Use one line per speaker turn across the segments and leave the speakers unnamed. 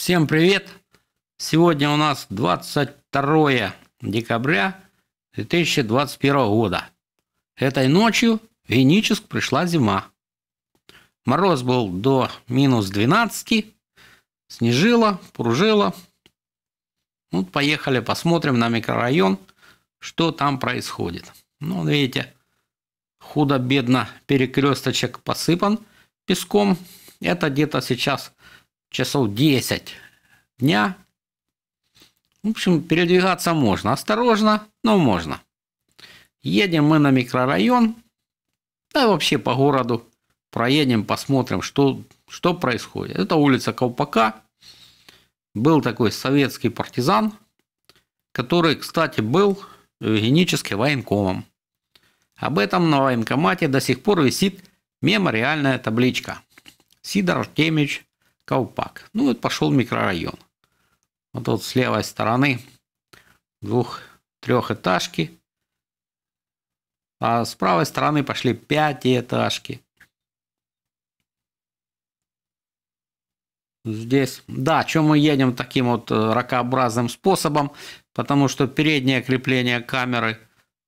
Всем привет! Сегодня у нас 22 декабря 2021 года. Этой ночью в Веническ пришла зима. Мороз был до минус 12, снежило, пружило. Ну, поехали посмотрим на микрорайон, что там происходит. Ну, видите, худо-бедно перекресточек посыпан песком. Это где-то сейчас часов 10 дня. В общем, передвигаться можно. Осторожно, но можно. Едем мы на микрорайон. Да и вообще по городу. Проедем, посмотрим, что, что происходит. Это улица Колпака. Был такой советский партизан, который, кстати, был генически военкомом. Об этом на военкомате до сих пор висит мемориальная табличка. Сидор Артемич Каупак. Ну, вот пошел микрорайон. Вот тут с левой стороны двух трехэтажки. А с правой стороны пошли пятиэтажки. Здесь, да, чем мы едем таким вот э, ракообразным способом, потому что переднее крепление камеры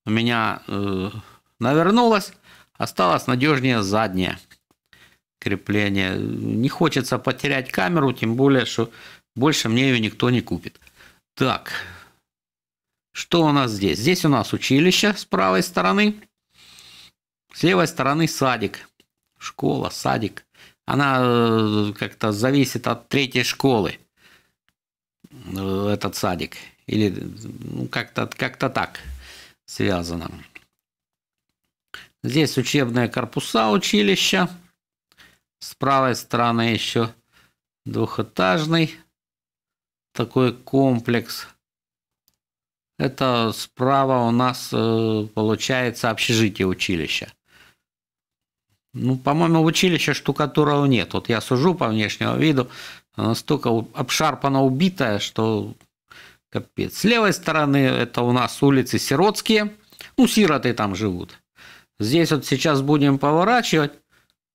у меня э, навернулось, осталось надежнее заднее крепление. Не хочется потерять камеру, тем более, что больше мне ее никто не купит. Так, что у нас здесь? Здесь у нас училище с правой стороны. С левой стороны садик. Школа, садик. Она э, как-то зависит от третьей школы. Э, этот садик. Или ну, как-то как так связано. Здесь учебные корпуса училища. С правой стороны еще двухэтажный такой комплекс. Это справа у нас э, получается общежитие училища. Ну, по-моему, в училище штукатуров нет. Вот я сужу по внешнему виду, настолько обшарпано, убитая, что капец. С левой стороны это у нас улицы Сиротские, ну, сироты там живут. Здесь вот сейчас будем поворачивать,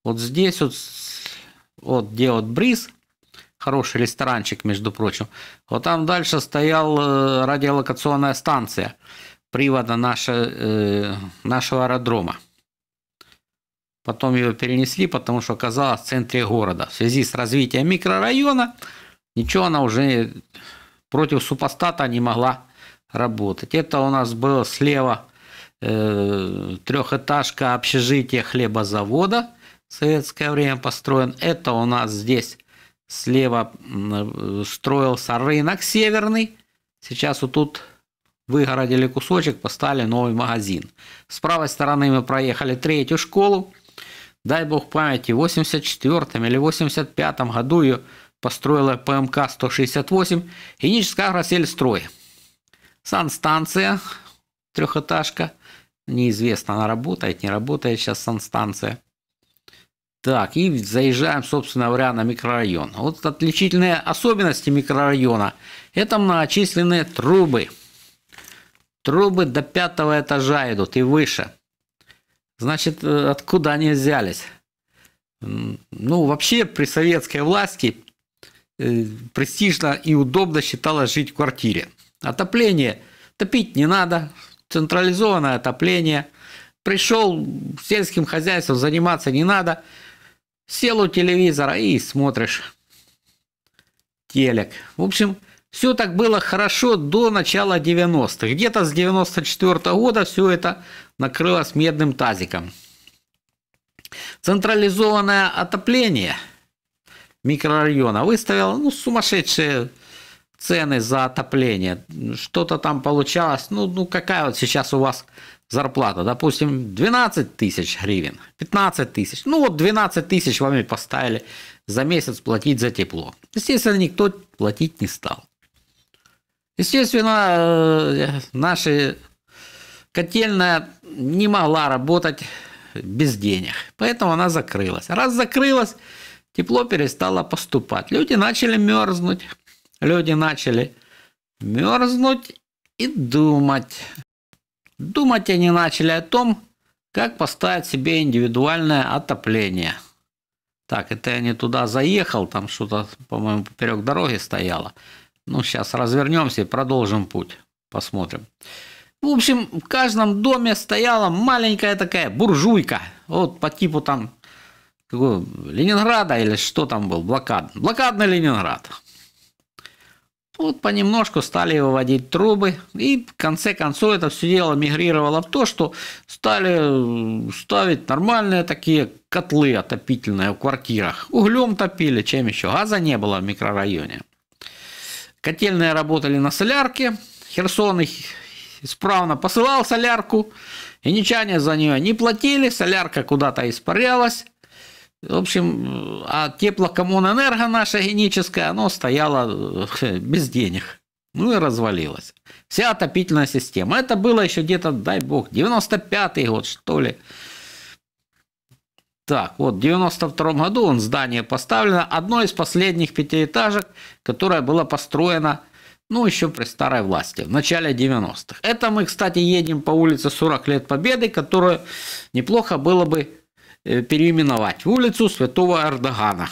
вот здесь вот, вот где вот бриз, хороший ресторанчик, между прочим. Вот там дальше стояла э, радиолокационная станция привода наша, э, нашего аэродрома. Потом ее перенесли, потому что оказалась в центре города. В связи с развитием микрорайона ничего она уже против супостата не могла работать. Это у нас было слева э, трехэтажка общежития хлебозавода – советское время построен. Это у нас здесь слева э, строился рынок северный. Сейчас вот тут выгородили кусочек, поставили новый магазин. С правой стороны мы проехали третью школу. Дай бог памяти, в 84 или 85 году ее построила ПМК-168 и Нижская агросельстрой. Санстанция, трехэтажка. Неизвестно, она работает, не работает сейчас санстанция. Так, и заезжаем, собственно говоря, на микрорайон. Вот отличительные особенности микрорайона – это многочисленные трубы. Трубы до пятого этажа идут и выше. Значит, э, откуда они взялись? Ну, вообще при советской власти э, престижно и удобно считалось жить в квартире. Отопление топить не надо, централизованное отопление. Пришел сельским хозяйством заниматься не надо – Сел у телевизора и смотришь телек. В общем, все так было хорошо до начала 90-х. Где-то с 94 -го года все это накрылось медным тазиком. Централизованное отопление микрорайона выставило ну, сумасшедшие цены за отопление. Что-то там получалось. Ну, ну, какая вот сейчас у вас зарплата, допустим, 12 тысяч гривен, 15 тысяч. Ну вот 12 тысяч вами поставили за месяц платить за тепло. Естественно, никто платить не стал. Естественно, э, наша котельная не могла работать без денег, поэтому она закрылась. Раз закрылась, тепло перестало поступать. Люди начали мерзнуть, люди начали мерзнуть и думать, Думать они начали о том, как поставить себе индивидуальное отопление. Так, это я не туда заехал, там что-то, по-моему, поперек дороги стояло. Ну, сейчас развернемся и продолжим путь. Посмотрим. В общем, в каждом доме стояла маленькая такая буржуйка. Вот по типу там Ленинграда или что там был, блокадный Блокадный Ленинград. Вот понемножку стали выводить трубы, и в конце концов это все дело мигрировало в то, что стали э, ставить нормальные такие котлы отопительные в квартирах. Углем топили, чем еще, газа не было в микрорайоне. Котельные работали на солярке, Херсон их исправно посылал солярку, и ничане за нее не платили, солярка куда-то испарялась, в общем, а теплокоммунэнерго наша геническая, оно стояло э, без денег. Ну и развалилось. Вся отопительная система. Это было еще где-то, дай бог, 95-й год, что ли. Так, вот в 92 году он здание поставлено. Одно из последних пятиэтажек, которое было построено, ну, еще при старой власти, в начале 90-х. Это мы, кстати, едем по улице 40 лет Победы, которую неплохо было бы Э, переименовать в улицу Святого Эрдогана.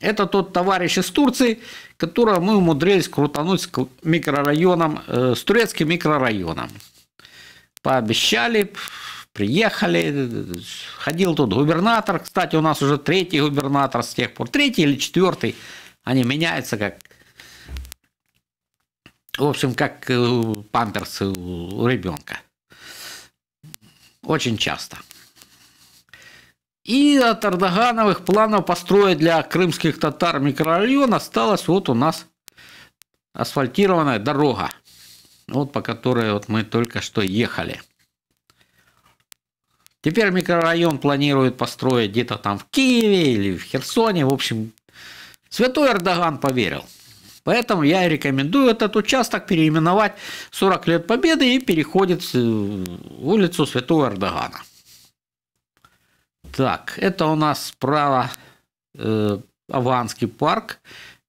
Это тот товарищ из Турции, которого мы умудрились крутануть с микрорайоном, э, с турецким микрорайоном. Пообещали, приехали, э, ходил тут губернатор. Кстати, у нас уже третий губернатор с тех пор, третий или четвертый. Они меняются как, в общем, как памперсы у ребенка. Очень часто. И от Ардагановых планов построить для крымских татар микрорайон осталась вот у нас асфальтированная дорога, вот по которой вот мы только что ехали. Теперь микрорайон планирует построить где-то там в Киеве или в Херсоне. В общем, святой Эрдоган поверил. Поэтому я рекомендую этот участок переименовать 40 лет Победы и переходит э, улицу Святого Эрдогана. Так, это у нас справа э, Аванский парк,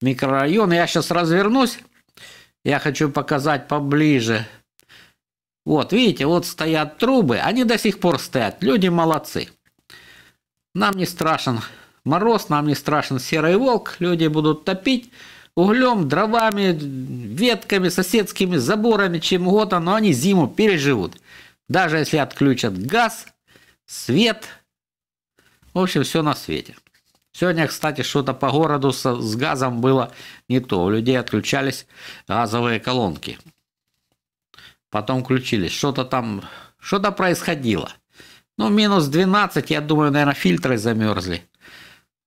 микрорайон. Я сейчас развернусь. Я хочу показать поближе. Вот, видите, вот стоят трубы. Они до сих пор стоят. Люди молодцы. Нам не страшен мороз, нам не страшен серый волк. Люди будут топить углем, дровами, ветками, соседскими заборами, чем угодно. Но они зиму переживут. Даже если отключат газ, свет – в общем, все на свете. Сегодня, кстати, что-то по городу с, с газом было не то. У людей отключались газовые колонки. Потом включились. Что-то там, что-то происходило. Ну, минус 12, я думаю, наверное, фильтры замерзли.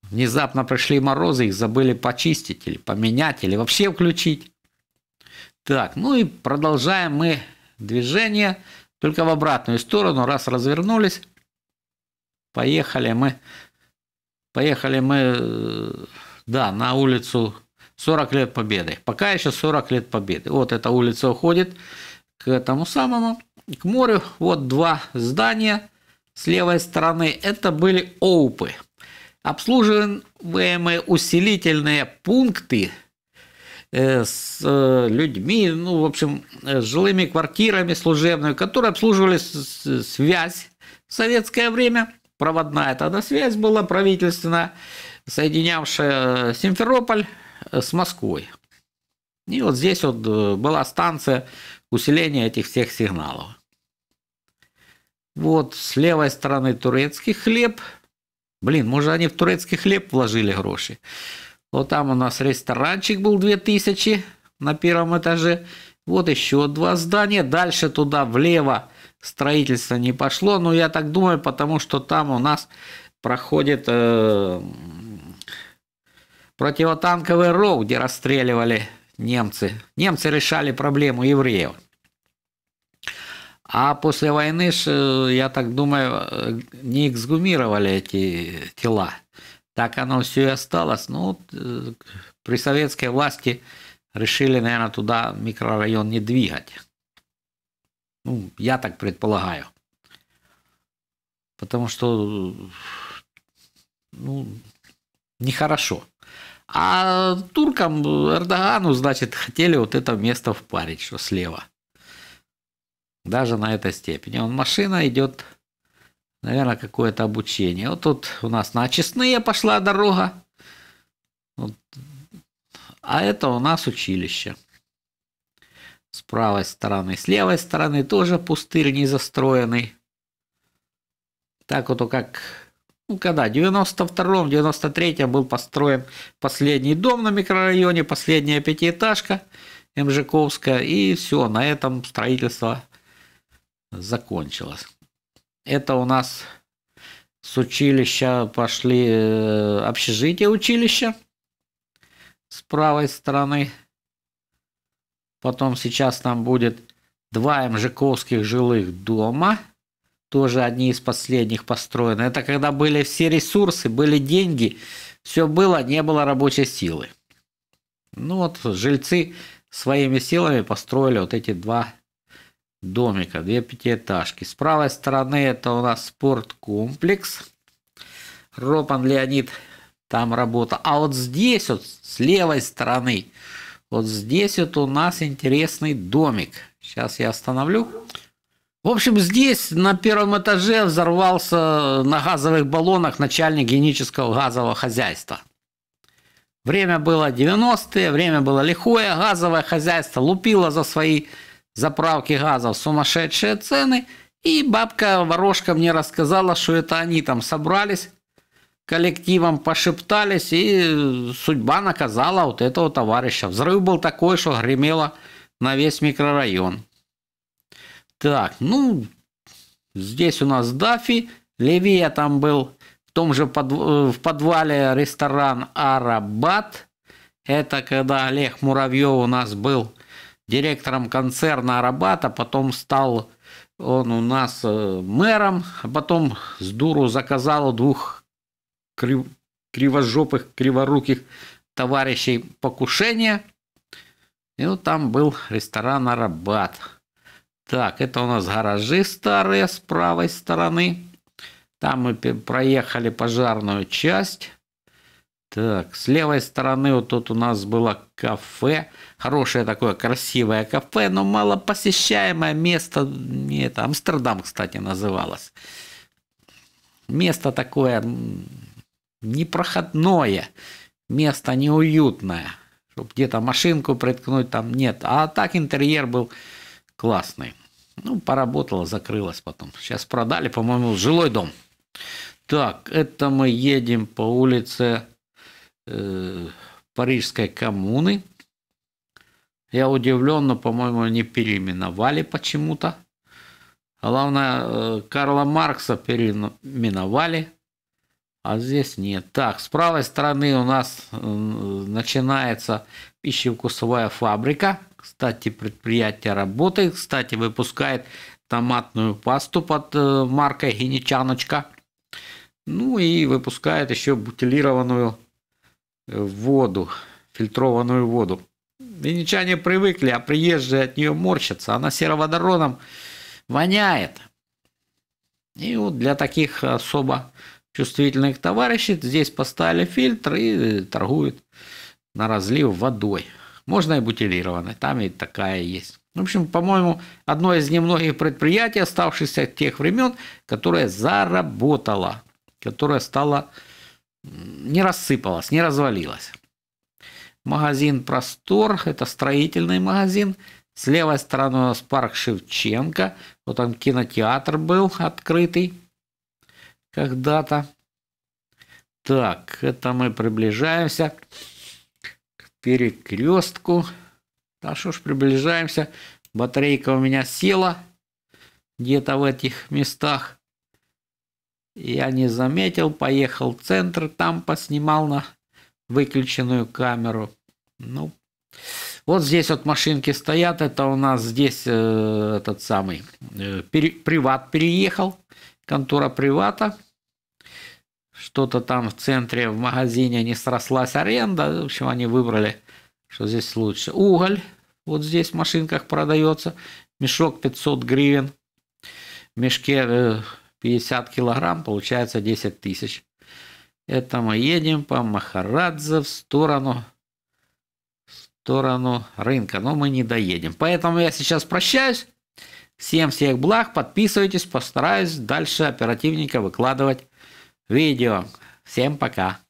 Внезапно пришли морозы, их забыли почистить или поменять, или вообще включить. Так, ну и продолжаем мы движение, только в обратную сторону, раз развернулись. Поехали мы, поехали мы, э, да, на улицу 40 лет Победы. Пока еще 40 лет Победы. Вот эта улица уходит к этому самому, к морю. Вот два здания с левой стороны. Это были ОУПы. Обслуживаемые усилительные пункты э, с э, людьми, ну, в общем, с жилыми квартирами служебными, которые обслуживали связь в советское время – проводная тогда связь была правительственная, соединявшая э, Симферополь э, с Москвой. И вот здесь вот э, была станция усиления этих всех сигналов. Вот с левой стороны турецкий хлеб. Блин, может они в турецкий хлеб вложили гроши. Вот там у нас ресторанчик был 2000 на первом этаже. Вот еще два здания. Дальше туда влево строительство не пошло, но я так думаю, потому что там у нас проходит э, противотанковый ров, где расстреливали немцы. Немцы решали проблему евреев. А после войны, э, я так думаю, э, не эксгумировали эти тела. Так оно все и осталось. Ну, э, при советской власти решили, наверное, туда микрорайон не двигать. Ну, я так предполагаю. Потому что, ну, нехорошо. А туркам, Эрдогану, значит, хотели вот это место впарить, что слева. Даже на этой степени. Он машина идет, наверное, какое-то обучение. Вот тут у нас на очистные пошла дорога. Вот. А это у нас училище. С правой стороны, с левой стороны тоже пустырь не застроенный. Так вот, как ну, когда? В 92-м, 93-м был построен последний дом на микрорайоне, последняя пятиэтажка МЖКовская, и все, на этом строительство закончилось. Это у нас с училища пошли э, общежитие училища с правой стороны. Потом сейчас там будет два мжиковских жилых дома. Тоже одни из последних построены. Это когда были все ресурсы, были деньги, все было, не было рабочей силы. Ну вот жильцы своими силами построили вот эти два домика, две пятиэтажки. С правой стороны это у нас спорткомплекс. Ропан Леонид, там работа. А вот здесь вот, с левой стороны, вот здесь вот у нас интересный домик. Сейчас я остановлю. В общем, здесь на первом этаже взорвался на газовых баллонах начальник генического газового хозяйства. Время было 90-е, время было лихое, газовое хозяйство лупило за свои заправки газов сумасшедшие цены. И бабка-ворожка мне рассказала, что это они там собрались коллективом пошептались, и судьба наказала вот этого товарища. Взрыв был такой, что гремело на весь микрорайон. Так, ну, здесь у нас Дафи, левее там был в том же под, в подвале ресторан «Арабат». Это когда Олег Муравьев у нас был директором концерна «Арабата», потом стал он у нас э, мэром, а потом с дуру заказал двух крив... кривожопых, криворуких товарищей покушения. И вот там был ресторан «Арабат». Так, это у нас гаражи старые с правой стороны. Там мы проехали пожарную часть. Так, с левой стороны вот тут у нас было кафе. Хорошее такое красивое кафе, но малопосещаемое место. Это Амстердам, кстати, называлось. Место такое непроходное, место неуютное, чтобы где-то машинку приткнуть там нет. А так интерьер был классный. Ну, поработала, закрылась потом. Сейчас продали, по-моему, жилой дом. Так, это мы едем по улице э, Парижской коммуны. Я удивлен, но, по-моему, не переименовали почему-то. Главное, э, Карла Маркса переименовали а здесь нет. Так, с правой стороны у нас начинается пищевкусовая фабрика. Кстати, предприятие работает. Кстати, выпускает томатную пасту под э, маркой «Геничаночка». Ну и выпускает еще бутилированную э, воду, фильтрованную воду. Венечане привыкли, а приезжие от нее морщатся. Она сероводородом воняет. И вот для таких особо чувствительных товарищей. Здесь поставили фильтр и торгуют на разлив водой. Можно и бутилированной, там и такая есть. В общем, по-моему, одно из немногих предприятий, оставшихся от тех времен, которое заработало, которое стало не рассыпалось, не развалилось. Магазин «Простор» – это строительный магазин. С левой стороны у нас парк Шевченко. Вот там кинотеатр был открытый когда-то. Так, это мы приближаемся к перекрестку. Да что ж, приближаемся. Батарейка у меня села где-то в этих местах. Я не заметил, поехал в центр, там поснимал на выключенную камеру. Ну, вот здесь вот машинки стоят, это у нас здесь э, этот самый э, пере, приват переехал контора привата. Что-то там в центре, в магазине не срослась аренда. В общем, они выбрали, что здесь лучше. Уголь вот здесь в машинках продается. Мешок 500 гривен. В мешке 50 э, килограмм, получается 10 тысяч. Это мы едем по Махарадзе в сторону, в сторону рынка. Но мы не доедем. Поэтому я сейчас прощаюсь. Всем всех благ, подписывайтесь, постараюсь дальше оперативненько выкладывать видео. Всем пока!